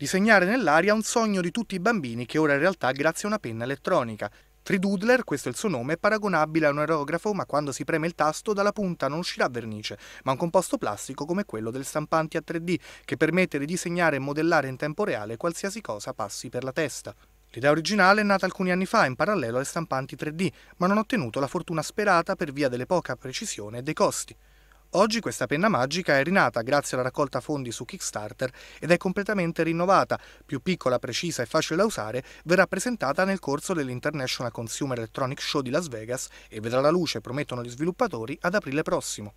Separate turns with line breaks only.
disegnare nell'aria un sogno di tutti i bambini che ora in realtà grazie a una penna elettronica. Tridoodler, questo è il suo nome, è paragonabile a un aerografo, ma quando si preme il tasto dalla punta non uscirà vernice, ma un composto plastico come quello del stampante a 3D, che permette di disegnare e modellare in tempo reale qualsiasi cosa passi per la testa. L'idea originale è nata alcuni anni fa in parallelo alle stampanti 3D, ma non ha ottenuto la fortuna sperata per via delle poca precisione e dei costi. Oggi questa penna magica è rinata grazie alla raccolta fondi su Kickstarter ed è completamente rinnovata, più piccola, precisa e facile da usare, verrà presentata nel corso dell'International Consumer Electronics Show di Las Vegas e vedrà la luce, promettono gli sviluppatori, ad aprile prossimo.